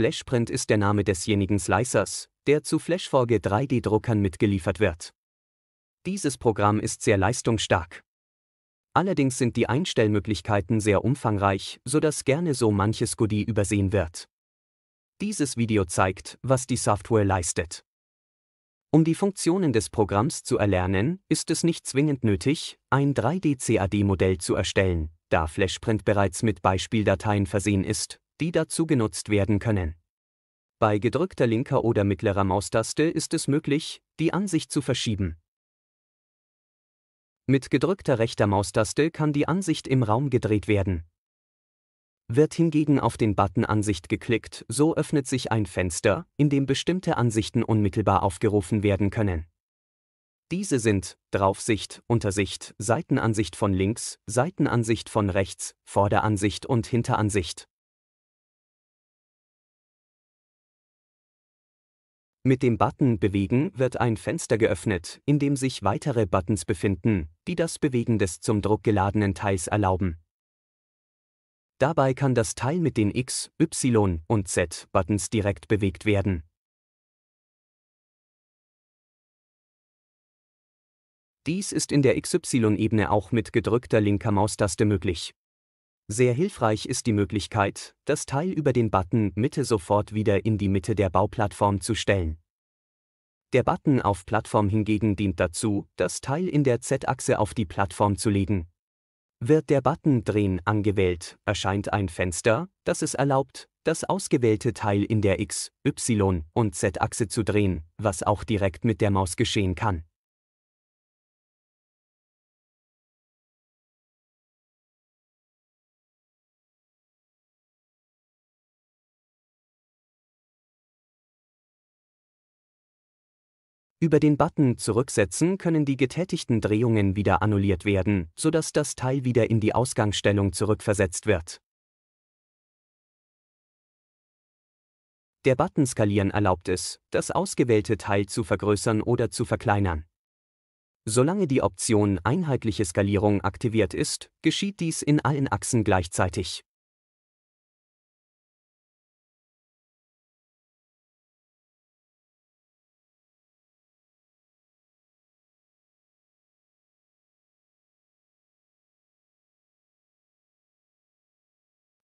Flashprint ist der Name desjenigen Slicers, der zu Flashforge 3D-Druckern mitgeliefert wird. Dieses Programm ist sehr leistungsstark. Allerdings sind die Einstellmöglichkeiten sehr umfangreich, sodass gerne so manches Goodie übersehen wird. Dieses Video zeigt, was die Software leistet. Um die Funktionen des Programms zu erlernen, ist es nicht zwingend nötig, ein 3D-CAD-Modell zu erstellen, da Flashprint bereits mit Beispieldateien versehen ist, die dazu genutzt werden können. Bei gedrückter linker oder mittlerer Maustaste ist es möglich, die Ansicht zu verschieben. Mit gedrückter rechter Maustaste kann die Ansicht im Raum gedreht werden. Wird hingegen auf den Button Ansicht geklickt, so öffnet sich ein Fenster, in dem bestimmte Ansichten unmittelbar aufgerufen werden können. Diese sind Draufsicht, Untersicht, Seitenansicht von links, Seitenansicht von rechts, Vorderansicht und Hinteransicht. Mit dem Button Bewegen wird ein Fenster geöffnet, in dem sich weitere Buttons befinden, die das Bewegen des zum Druck geladenen Teils erlauben. Dabei kann das Teil mit den X, Y und Z-Buttons direkt bewegt werden. Dies ist in der XY-Ebene auch mit gedrückter linker Maustaste möglich. Sehr hilfreich ist die Möglichkeit, das Teil über den Button Mitte sofort wieder in die Mitte der Bauplattform zu stellen. Der Button auf Plattform hingegen dient dazu, das Teil in der Z-Achse auf die Plattform zu legen. Wird der Button Drehen angewählt, erscheint ein Fenster, das es erlaubt, das ausgewählte Teil in der X, Y und Z-Achse zu drehen, was auch direkt mit der Maus geschehen kann. Über den Button Zurücksetzen können die getätigten Drehungen wieder annulliert werden, sodass das Teil wieder in die Ausgangsstellung zurückversetzt wird. Der Button Skalieren erlaubt es, das ausgewählte Teil zu vergrößern oder zu verkleinern. Solange die Option Einheitliche Skalierung aktiviert ist, geschieht dies in allen Achsen gleichzeitig.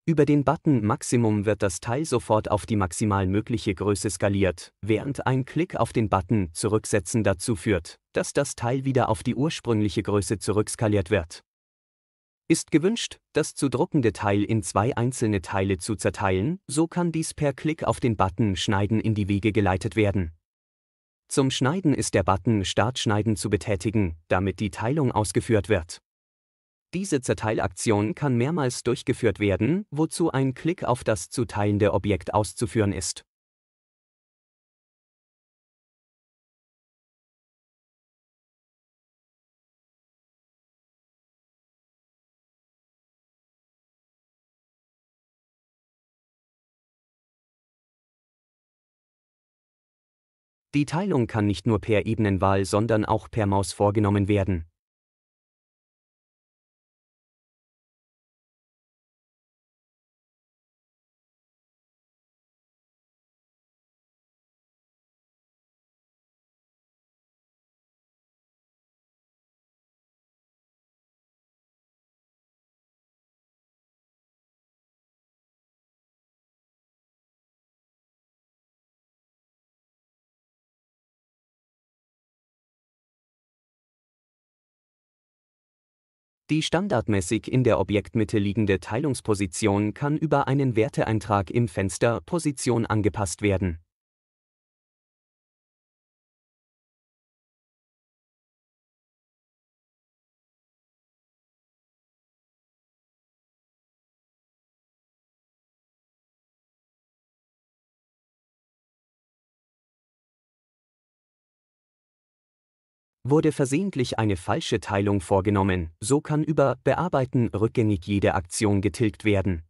Über den Button Maximum wird das Teil sofort auf die maximal mögliche Größe skaliert, während ein Klick auf den Button Zurücksetzen dazu führt, dass das Teil wieder auf die ursprüngliche Größe zurückskaliert wird. Ist gewünscht, das zu druckende Teil in zwei einzelne Teile zu zerteilen, so kann dies per Klick auf den Button Schneiden in die Wege geleitet werden. Zum Schneiden ist der Button Startschneiden zu betätigen, damit die Teilung ausgeführt wird. Diese Zerteilaktion kann mehrmals durchgeführt werden, wozu ein Klick auf das zu teilende Objekt auszuführen ist. Die Teilung kann nicht nur per Ebenenwahl, sondern auch per Maus vorgenommen werden Die standardmäßig in der Objektmitte liegende Teilungsposition kann über einen Werteeintrag im Fenster Position angepasst werden Wurde versehentlich eine falsche Teilung vorgenommen, so kann über Bearbeiten rückgängig jede Aktion getilgt werden.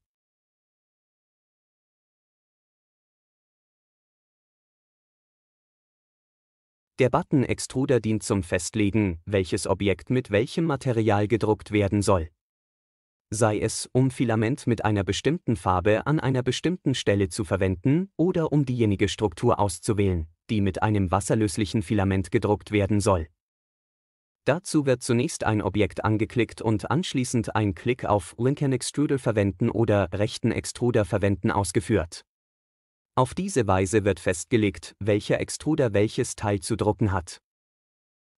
Der Button Extruder dient zum Festlegen, welches Objekt mit welchem Material gedruckt werden soll. Sei es, um Filament mit einer bestimmten Farbe an einer bestimmten Stelle zu verwenden oder um diejenige Struktur auszuwählen, die mit einem wasserlöslichen Filament gedruckt werden soll. Dazu wird zunächst ein Objekt angeklickt und anschließend ein Klick auf linken Extruder verwenden oder rechten Extruder verwenden ausgeführt. Auf diese Weise wird festgelegt, welcher Extruder welches Teil zu drucken hat.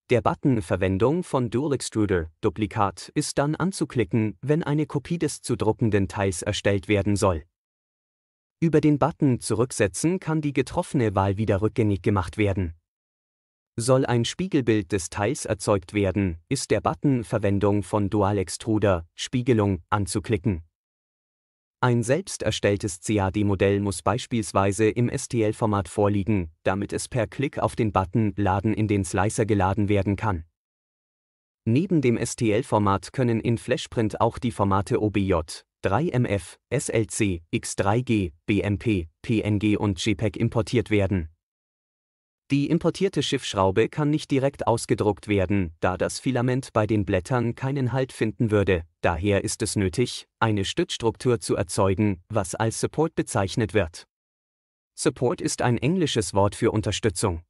Der Button Verwendung von Dual Extruder Duplikat ist dann anzuklicken, wenn eine Kopie des zu druckenden Teils erstellt werden soll. Über den Button Zurücksetzen kann die getroffene Wahl wieder rückgängig gemacht werden. Soll ein Spiegelbild des Teils erzeugt werden, ist der Button Verwendung von Dualextruder, Spiegelung, anzuklicken. Ein selbst erstelltes CAD-Modell muss beispielsweise im STL-Format vorliegen, damit es per Klick auf den Button Laden in den Slicer geladen werden kann. Neben dem STL-Format können in Flashprint auch die Formate OBJ, 3MF, SLC, X3G, BMP, PNG und JPEG importiert werden die importierte Schiffschraube kann nicht direkt ausgedruckt werden, da das Filament bei den Blättern keinen Halt finden würde, daher ist es nötig, eine Stützstruktur zu erzeugen, was als Support bezeichnet wird. Support ist ein englisches Wort für Unterstützung.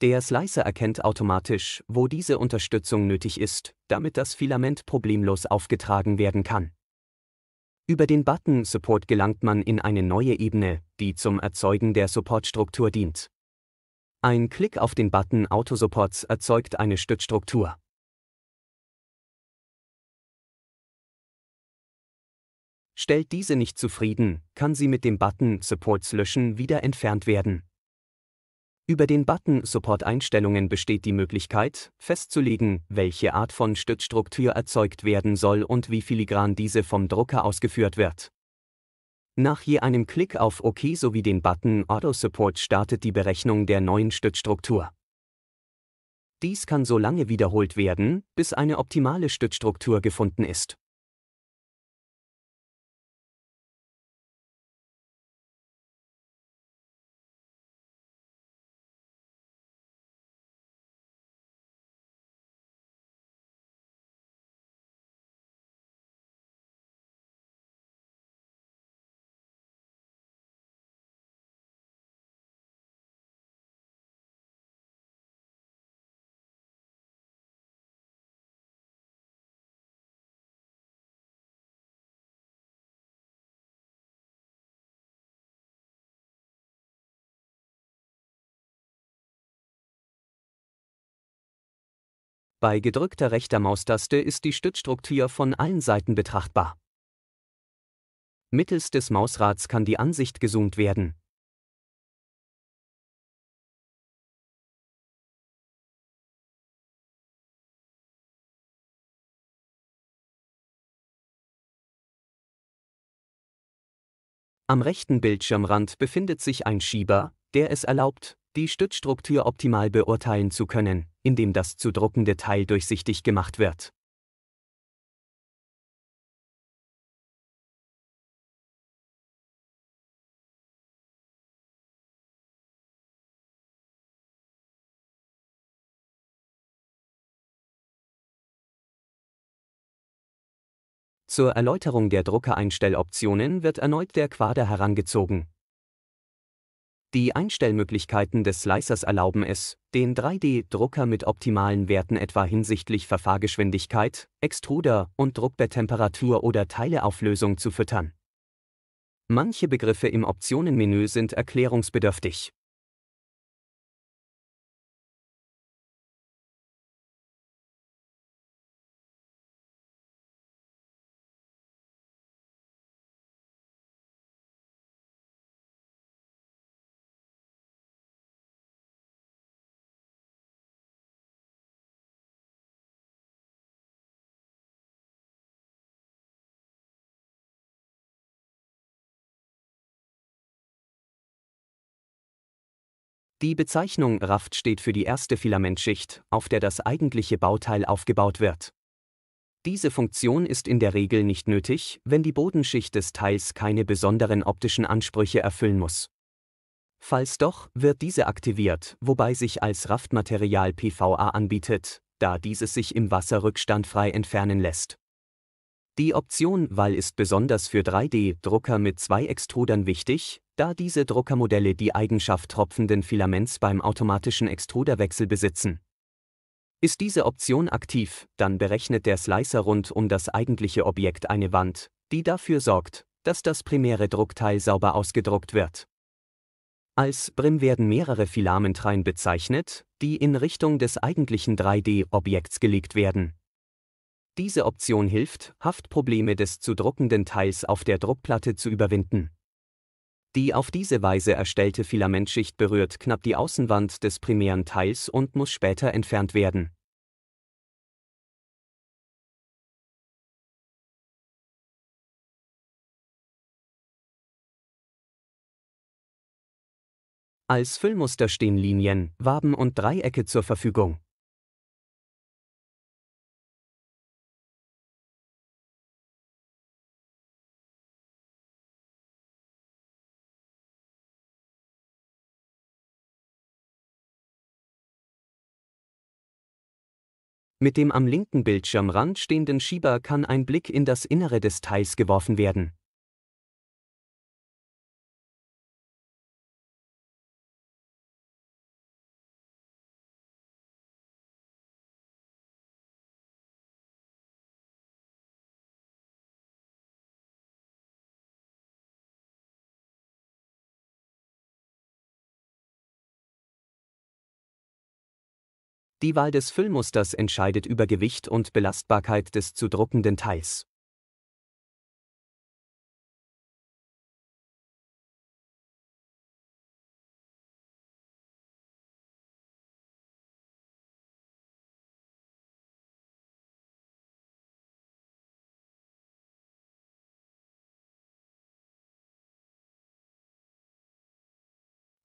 Der Slicer erkennt automatisch, wo diese Unterstützung nötig ist, damit das Filament problemlos aufgetragen werden kann. Über den Button Support gelangt man in eine neue Ebene, die zum Erzeugen der Supportstruktur dient. Ein Klick auf den Button Autosupports erzeugt eine Stützstruktur. Stellt diese nicht zufrieden, kann sie mit dem Button Supports löschen wieder entfernt werden. Über den Button Support Einstellungen besteht die Möglichkeit, festzulegen, welche Art von Stützstruktur erzeugt werden soll und wie filigran diese vom Drucker ausgeführt wird. Nach je einem Klick auf OK sowie den Button Auto Support startet die Berechnung der neuen Stützstruktur. Dies kann so lange wiederholt werden, bis eine optimale Stützstruktur gefunden ist. Bei gedrückter rechter Maustaste ist die Stützstruktur von allen Seiten betrachtbar. Mittels des Mausrads kann die Ansicht gezoomt werden. Am rechten Bildschirmrand befindet sich ein Schieber, der es erlaubt, die Stützstruktur optimal beurteilen zu können, indem das zu druckende Teil durchsichtig gemacht wird. Zur Erläuterung der Druckereinstelloptionen wird erneut der Quader herangezogen, die Einstellmöglichkeiten des Slicers erlauben es, den 3D-Drucker mit optimalen Werten etwa hinsichtlich Verfahrgeschwindigkeit, Extruder- und Druckbetttemperatur oder Teileauflösung zu füttern. Manche Begriffe im Optionenmenü sind erklärungsbedürftig. Die Bezeichnung Raft steht für die erste Filamentschicht, auf der das eigentliche Bauteil aufgebaut wird. Diese Funktion ist in der Regel nicht nötig, wenn die Bodenschicht des Teils keine besonderen optischen Ansprüche erfüllen muss. Falls doch, wird diese aktiviert, wobei sich als Raftmaterial PVA anbietet, da dieses sich im Wasser rückstandfrei entfernen lässt. Die Option Wall ist besonders für 3D-Drucker mit zwei Extrudern wichtig, da diese Druckermodelle die Eigenschaft tropfenden Filaments beim automatischen Extruderwechsel besitzen. Ist diese Option aktiv, dann berechnet der Slicer rund um das eigentliche Objekt eine Wand, die dafür sorgt, dass das primäre Druckteil sauber ausgedruckt wird. Als Brim werden mehrere Filamentreihen bezeichnet, die in Richtung des eigentlichen 3D-Objekts gelegt werden. Diese Option hilft, Haftprobleme des zu druckenden Teils auf der Druckplatte zu überwinden. Die auf diese Weise erstellte Filamentschicht berührt knapp die Außenwand des primären Teils und muss später entfernt werden. Als Füllmuster stehen Linien, Waben und Dreiecke zur Verfügung. Mit dem am linken Bildschirmrand stehenden Schieber kann ein Blick in das Innere des Teils geworfen werden Die Wahl des Füllmusters entscheidet über Gewicht und Belastbarkeit des zu druckenden Teils.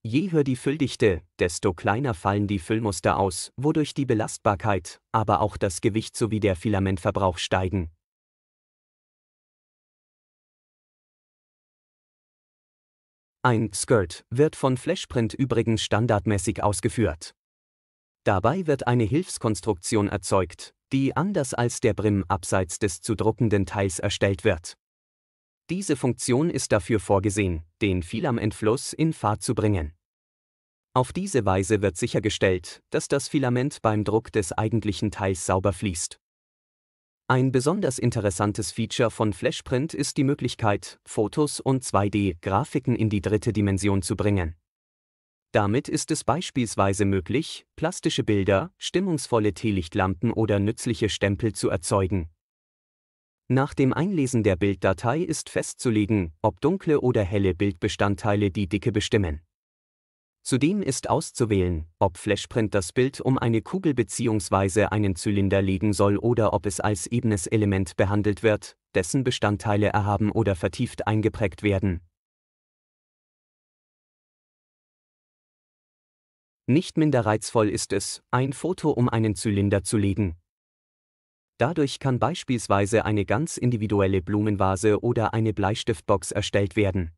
Je höher die Fülldichte, desto kleiner fallen die Füllmuster aus, wodurch die Belastbarkeit, aber auch das Gewicht sowie der Filamentverbrauch steigen. Ein Skirt wird von Flashprint übrigens standardmäßig ausgeführt. Dabei wird eine Hilfskonstruktion erzeugt, die anders als der Brim abseits des zu druckenden Teils erstellt wird. Diese Funktion ist dafür vorgesehen, den Filamentfluss in Fahrt zu bringen. Auf diese Weise wird sichergestellt, dass das Filament beim Druck des eigentlichen Teils sauber fließt. Ein besonders interessantes Feature von Flashprint ist die Möglichkeit, Fotos und 2D-Grafiken in die dritte Dimension zu bringen. Damit ist es beispielsweise möglich, plastische Bilder, stimmungsvolle Teelichtlampen oder nützliche Stempel zu erzeugen, nach dem Einlesen der Bilddatei ist festzulegen, ob dunkle oder helle Bildbestandteile die Dicke bestimmen. Zudem ist auszuwählen, ob Flashprint das Bild um eine Kugel bzw. einen Zylinder legen soll oder ob es als ebenes Element behandelt wird, dessen Bestandteile erhaben oder vertieft eingeprägt werden. Nicht minder reizvoll ist es, ein Foto um einen Zylinder zu legen, Dadurch kann beispielsweise eine ganz individuelle Blumenvase oder eine Bleistiftbox erstellt werden.